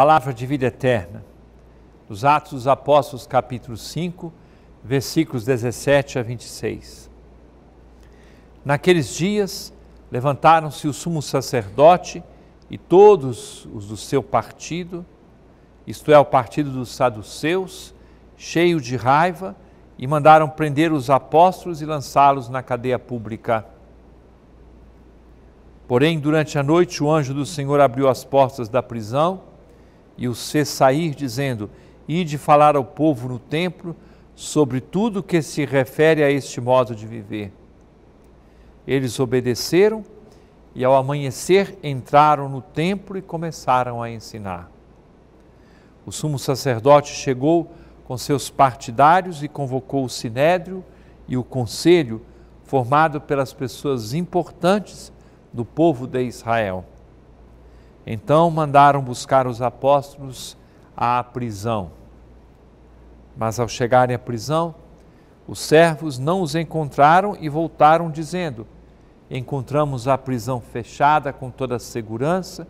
palavra de vida eterna. dos Atos dos Apóstolos, capítulo 5, versículos 17 a 26. Naqueles dias levantaram-se o sumo sacerdote e todos os do seu partido, isto é, o partido dos saduceus, cheio de raiva, e mandaram prender os apóstolos e lançá-los na cadeia pública. Porém, durante a noite, o anjo do Senhor abriu as portas da prisão e o c sair, dizendo: Ide falar ao povo no templo sobre tudo que se refere a este modo de viver. Eles obedeceram e, ao amanhecer, entraram no templo e começaram a ensinar. O sumo sacerdote chegou com seus partidários e convocou o sinédrio e o conselho, formado pelas pessoas importantes do povo de Israel. Então mandaram buscar os apóstolos à prisão. Mas ao chegarem à prisão, os servos não os encontraram e voltaram dizendo: Encontramos a prisão fechada com toda a segurança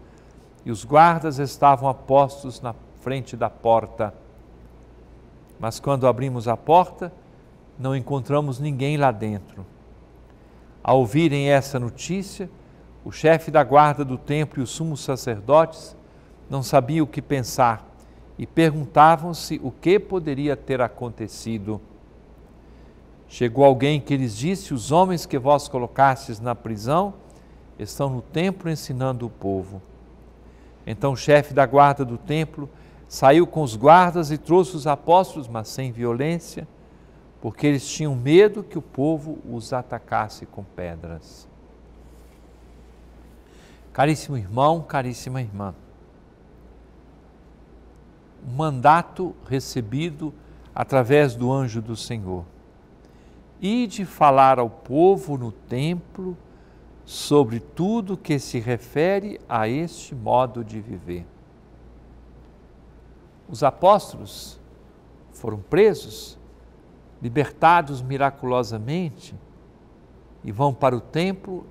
e os guardas estavam apostos na frente da porta. Mas quando abrimos a porta, não encontramos ninguém lá dentro. Ao ouvirem essa notícia, o chefe da guarda do templo e os sumos sacerdotes não sabiam o que pensar e perguntavam-se o que poderia ter acontecido. Chegou alguém que lhes disse: Os homens que vós colocastes na prisão estão no templo ensinando o povo. Então o chefe da guarda do templo saiu com os guardas e trouxe os apóstolos, mas sem violência, porque eles tinham medo que o povo os atacasse com pedras. Caríssimo irmão, caríssima irmã, o mandato recebido através do anjo do Senhor e de falar ao povo no templo sobre tudo que se refere a este modo de viver. Os apóstolos foram presos, libertados miraculosamente e vão para o templo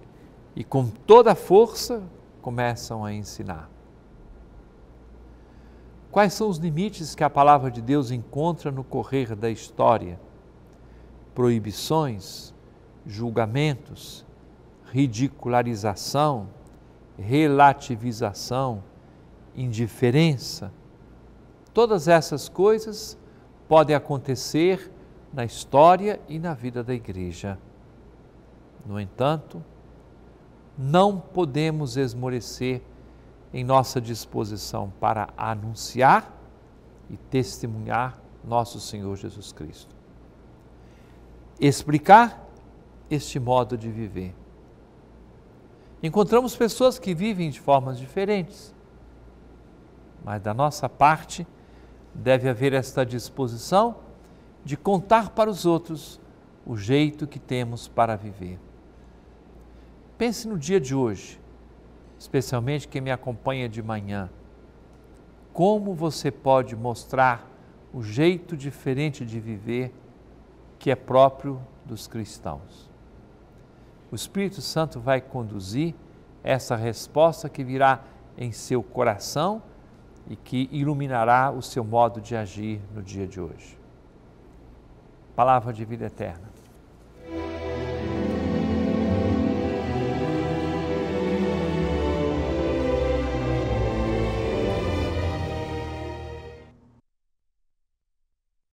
e com toda a força começam a ensinar. Quais são os limites que a palavra de Deus encontra no correr da história? Proibições, julgamentos, ridicularização, relativização, indiferença. Todas essas coisas podem acontecer na história e na vida da igreja. No entanto, não podemos esmorecer em nossa disposição para anunciar e testemunhar nosso Senhor Jesus Cristo. Explicar este modo de viver. Encontramos pessoas que vivem de formas diferentes, mas da nossa parte deve haver esta disposição de contar para os outros o jeito que temos para viver. Pense no dia de hoje, especialmente quem me acompanha de manhã. Como você pode mostrar o jeito diferente de viver que é próprio dos cristãos? O Espírito Santo vai conduzir essa resposta que virá em seu coração e que iluminará o seu modo de agir no dia de hoje. Palavra de vida eterna.